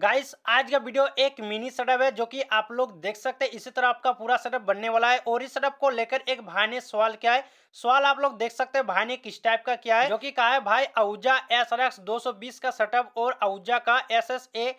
guys आज का video एक मिनी सेटअप है जो कि आप लोग देख सकते हैं इसी तरह आपका पूरा सेटअप बनने वाला है और इस सेटअप को लेकर एक भाई ने सवाल किया है सवाल आप लोग देख सकते हैं भाई ने किस टाइप का किया है जो कि कहा है भाई अहूजा एस आर एक्स दो का सेटअप और अहूजा का एस एस ए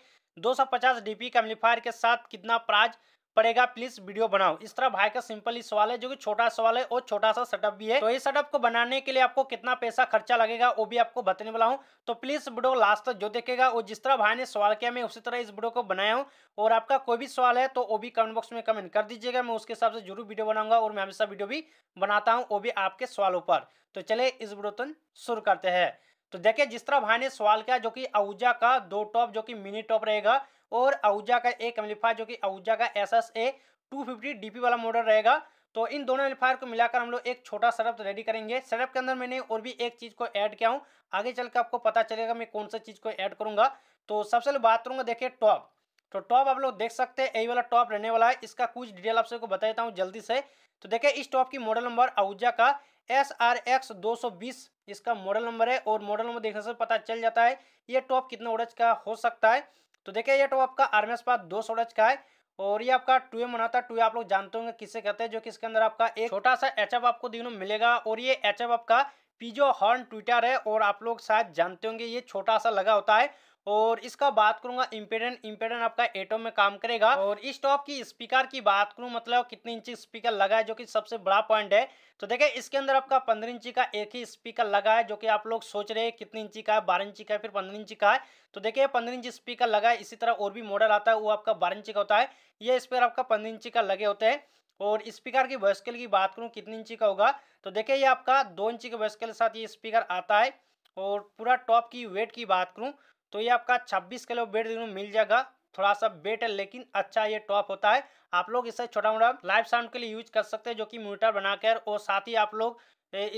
दो सौ पचास डीपी के साथ कितना प्राइज पड़ेगा प्लीज वीडियो बनाओ इस तरह भाई का सिंपल ही सवाल है जो कि छोटा सवाल है और छोटा सा सेटअप भी है तो ये सेटअप को बनाने के लिए आपको कितना पैसा खर्चा लगेगा वो भी आपको बताने वाला हूँ तो प्लीज वीडियो लास्ट तक जो देखेगा और जिस तरह भाई ने सवाल किया मैं उसी तरह इस वीडियो को बनाया हूँ और आपका कोई भी सवाल है तो वो भी कमेंट बॉक्स में कमेंट कर दीजिएगा मैं उसके हिसाब से जरूर वीडियो बनाऊंगा और मैं हमेशा वीडियो भी बनाता हूँ वो भी आपके सवालों पर तो चले इस वीडियो तुम शुरू करते हैं तो देखिये जिस तरह भाई ने सवाल किया जो कि आहूजा का दो टॉप जो कि मिनी टॉप रहेगा और आहूजा का एक एम्पलीफा जो कि आहूजा का S S A two fifty D P वाला मॉडल रहेगा तो इन दोनों एम्पलीफायर को मिलाकर हम लोग एक छोटा सेटअप रेडी करेंगे सेटअप के अंदर मैंने और भी एक चीज़ को ऐड किया हूँ आगे चल के आपको पता चलेगा मैं कौन सा चीज़ को ऐड करूँगा तो सबसे पहले बात करूँगा देखिए टॉप तो टॉप आप लोग देख सकते हैं यही वाला टॉप रहने वाला है इसका कुछ डिटेल आप सबको बता देता हूँ जल्दी से तो देखिए इस टॉप की मॉडल नंबर आहूजा का एस आर एक्स दो सौ बीस इसका मॉडल नंबर है और मॉडल नंबर देखने से पता चल जाता है ये टॉप कितना ओडज का हो सकता है तो देखिए ये टॉप तो आपका आर्मी पास दो सौ का है और ये आपका टू एम बनाता है टू आप लोग जानते होंगे किससे कहते हैं जो कि इसके अंदर आपका एक छोटा सा एच आपको दिनों मिलेगा और ये एच आपका पीजो हॉर्न ट्विटर है और आप लोग शायद जानते होंगे ये छोटा सा लगा होता है और इसका बात करूंगा इम्पेडेंट इम्पेडेंट आपका एटो में काम करेगा और इस टॉप की स्पीकर की बात करूं मतलब कितने इंची स्पीकर लगा है जो कि सबसे बड़ा पॉइंट है तो देखिए इसके अंदर आपका पंद्रह इंची का एक ही स्पीकर लगा है जो कि आप लोग सोच रहे हैं कितने इंची का है बारह इंची का है फिर पंद्रह इंची का है तो देखिये पंद्रह इंची स्पीकर लगा है इसी तरह और भी मॉडल आता है वो आपका बारह इंची का होता है ये स्पीकर आपका पंद्रह इंची का लगे होते हैं और स्पीकर की वॉइस की बात करूँ कितने इंची का होगा तो देखिये ये आपका दो इंची के वॉइस के साथ ये स्पीकर आता है और पूरा टॉप की वेट की बात करूँ तो ये आपका छब्बीस किलो वेट देखने मिल जाएगा थोड़ा सा वेट है लेकिन अच्छा ये टॉप होता है आप लोग इसे छोटा मोटा लाइव साउंड के लिए यूज कर सकते हैं जो कि मोटर बनाकर और साथ ही आप लोग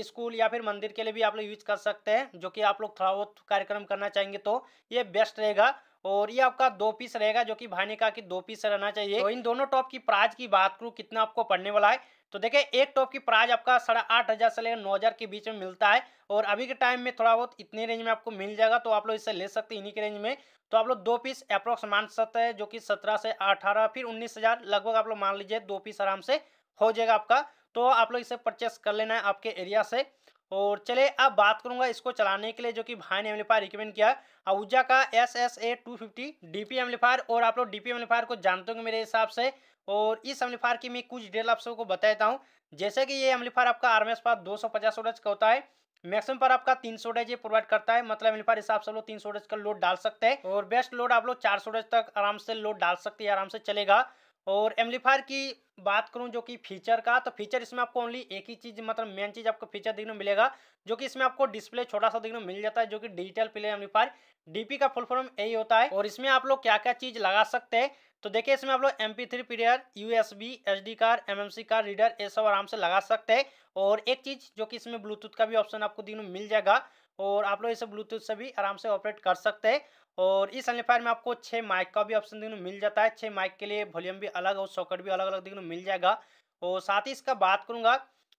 स्कूल या फिर मंदिर के लिए भी आप लोग यूज कर सकते हैं जो कि आप लोग थोड़ा बहुत कार्यक्रम करना चाहेंगे तो ये बेस्ट रहेगा और ये आपका दो पीस रहेगा जो कि भाई ने कहा कि दो पीस रहना चाहिए तो इन दोनों टॉप की प्राइज की बात करूँ कितना आपको पड़ने वाला है तो देखिए एक टॉप की प्राइस आपका साढ़े आठ हज़ार से लेकर नौ हज़ार के बीच में मिलता है और अभी के टाइम में थोड़ा बहुत इतने रेंज में आपको मिल जाएगा तो आप लोग इसे ले सकते हैं इन्हीं के रेंज में तो आप लोग दो पीस अप्रोक्स मान सकते हैं जो कि सत्रह से अठारह फिर उन्नीस हज़ार लगभग आप लोग मान लीजिए दो पीस आराम से हो जाएगा आपका तो आप लोग इसे परचेस कर लेना है आपके एरिया से और चले अब बात करूंगा इसको चलाने के लिए जो कि भाई ने एम्पलीफायर रिकमेंड किया आउजा का S S A two fifty D P और आप लोग डी पी को जानते होंगे मेरे हिसाब से और इस एम्पलीफायर की मैं कुछ डिटेल आप सबको बताता हूँ जैसे कि ये एम्पलीफायर आपका आर एम एस पास दो सौ पचास ओडज का होता है मैक्सिमम पर आपका तीन सौ डेज ये प्रोवाइड करता है मतलब एम्पलीफायर हिसाब से लोग तीन सौ डेज का लोड डाल सकते हैं और बेस्ट लोड आप लोग चार सौ डेज तक आराम से लोड डाल सकते हैं आराम से चलेगा और एम्पलीफायर की बात करूं जो कि फीचर का तो फीचर इसमें आपको ओनली एक ही चीज़ मतलब मेन चीज़ आपको फीचर देखने को मिलेगा जो कि इसमें आपको डिस्प्ले छोटा सा देखने को मिल जाता है जो कि डिजिटल प्ले एम्पलीफायर डीपी का फुल फॉर्म यही होता है और इसमें आप लोग क्या क्या चीज़ लगा सकते हैं तो देखिए इसमें आप लोग M P three player U S B H D card M M C card reader ये सब आराम से लगा सकते हैं और एक चीज़ जो कि इसमें ब्लूटूथ का भी ऑप्शन आपको देखने मिल जाएगा और आप लोग इसे ब्लूटूथ से भी आराम से ऑपरेट कर सकते हैं और इस एम्पलीफायर में आपको छः माइक का भी ऑप्शन देखने मिल जाता है छः माइक के लिए वॉल्यूम भी अलग और सॉकेट भी अलग अलग देखने को मिल जाएगा और साथ ही इसका बात करूँगा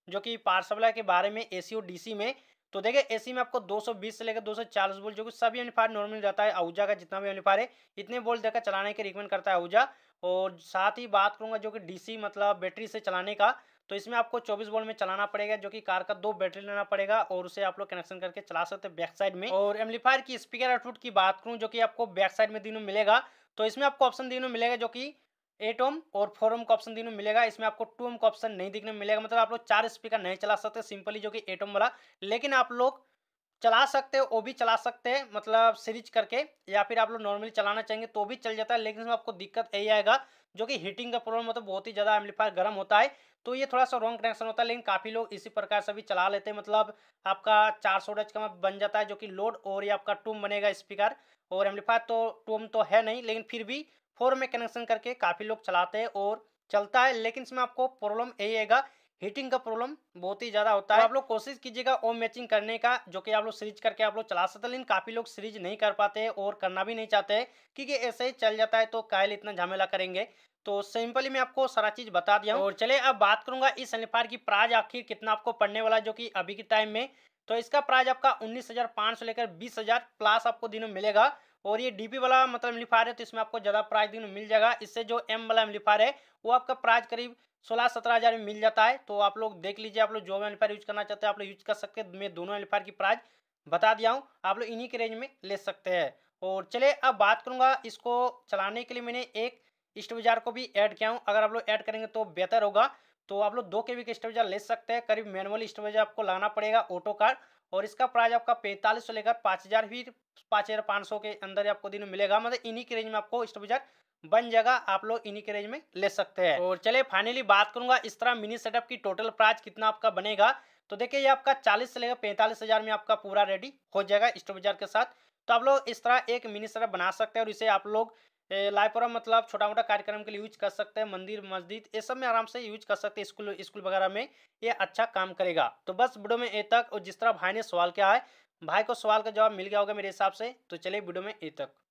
जो कि पार सप्लाई के बारे में ए और डी में तो देखिए एसी में आपको 220 से लेकर 240 वोल्ट जो कि सभी एम्पलीफायर नॉर्मल जाता है आहूजा का जितना भी एम्पलीफायर है इतने वोल्ट देकर चलाने के रिकमेंड करता है आहूजा और साथ ही बात करूंगा जो कि डीसी मतलब बैटरी से चलाने का तो इसमें आपको 24 वोल्ट में चलाना पड़ेगा जो कि कार का दो बैटरी लेना पड़ेगा और उसे आप लोग कनेक्शन करके चला सकते हैं बैक साइड में और एम्पलीफायर की स्पीकर आउटपुट की बात करूँ जो कि आपको बैक साइड में दिनों मिलेगा तो इसमें आपको ऑप्शन दिनों मिलेगा जो कि एट ओम और फोर ओम का ऑप्शन दिनों मिलेगा इसमें आपको टू ओम का ऑप्शन नहीं दिखने मिलेगा मतलब आप लोग चार स्पीकर नहीं चला सकते सिंपली जो कि एट ओम वाला लेकिन आप लोग चला सकते हो वो भी चला सकते हैं मतलब सीरीज करके या फिर आप लोग नॉर्मली चलाना चाहेंगे तो भी चल जाता है लेकिन इसमें आपको दिक्कत यही आएगा जो कि हीटिंग का प्रॉब्लम मतलब बहुत ही ज़्यादा एम्पलीफायर गर्म होता है तो ये थोड़ा सा रॉन्ग कनेक्शन होता है लेकिन काफ़ी लोग इसी प्रकार से भी चला लेते हैं मतलब आपका चार सौ डच का बन जाता है जो कि लोड और ये आपका टूम बनेगा स्पीकर और एम्पलीफायर तो टूम तो है नहीं लेकिन फिर भी फोर में कनेक्शन करके काफ़ी लोग चलाते हैं और चलता है लेकिन इसमें आपको प्रॉब्लम यही आएगा हीटिंग का प्रॉब्लम बहुत ही ज़्यादा होता है आप लोग कोशिश कीजिएगा ओम मैचिंग करने का जो कि आप लोग सीरीज करके आप लोग चला सकते लेकिन काफ़ी लोग सीरीज नहीं कर पाते और करना भी नहीं चाहते क्योंकि ऐसे ही चल जाता है तो कायल इतना झमेला करेंगे तो सिंपली मैं आपको सारा चीज़ बता दिया और चले अब बात करूंगा इस सनिफायर की प्राइज आखिर कितना आपको पढ़ने वाला जो कि अभी के टाइम में तो इसका प्राइज आपका उन्नीस हज़ार सौ लेकर बीस हज़ार प्लस आपको दिनों मिलेगा और ये डीपी वाला मतलब एम्पलीफायर है तो इसमें आपको ज़्यादा प्राइस देखने मिल जाएगा इससे जो एम वाला एम्पलीफायर है वो आपका प्राइस करीब सोलह सत्रह हज़ार में मिल जाता है तो आप लोग देख लीजिए आप लोग जो भी एम्पलीफायर यूज करना चाहते हैं आप लोग यूज कर सकते हैं मैं दोनों एम्पलीफायर की प्राइस बता दिया हूँ आप लोग इन्हीं के रेंज में ले सकते हैं और चलिए अब बात करूँगा इसको चलाने के लिए मैंने एक स्टोविजार को भी ऐड किया हूँ अगर आप लोग ऐड करेंगे तो बेहतर होगा तो आप लोग दो के वी के ले सकते हैं करीब मैनुअल स्टोविजार आपको लाना पड़ेगा ऑटो कार्ड और इसका प्राइस आपका पैंतालीस सौ लेकर पाँच हज़ार भी पाँच हज़ार पाँच सौ के अंदर आपको दिन मिलेगा मतलब इन्हीं के रेंज में आपको स्टोविजर बन जाएगा आप लोग इन्हीं के रेंज में ले सकते हैं और चले फाइनली बात करूंगा इस तरह मिनी सेटअप की टोटल प्राइस कितना आपका बनेगा तो देखिए ये आपका चालीस से लेकर पैंतालीस हज़ार में आपका पूरा रेडी हो जाएगा स्टोविजर के साथ तो आप लोग इस तरह एक मिनी सेटअप बना सकते हैं और इसे आप लोग लाइपुरा मतलब छोटा मोटा कार्यक्रम के लिए यूज कर सकते हैं मंदिर मस्जिद ये सब में आराम से यूज कर सकते हैं स्कूल स्कूल वगैरह में ये अच्छा काम करेगा तो बस वीडियो में ए तक और जिस तरह भाई ने सवाल किया है भाई को सवाल का जवाब मिल गया होगा मेरे हिसाब से तो चलिए वीडियो में ए तक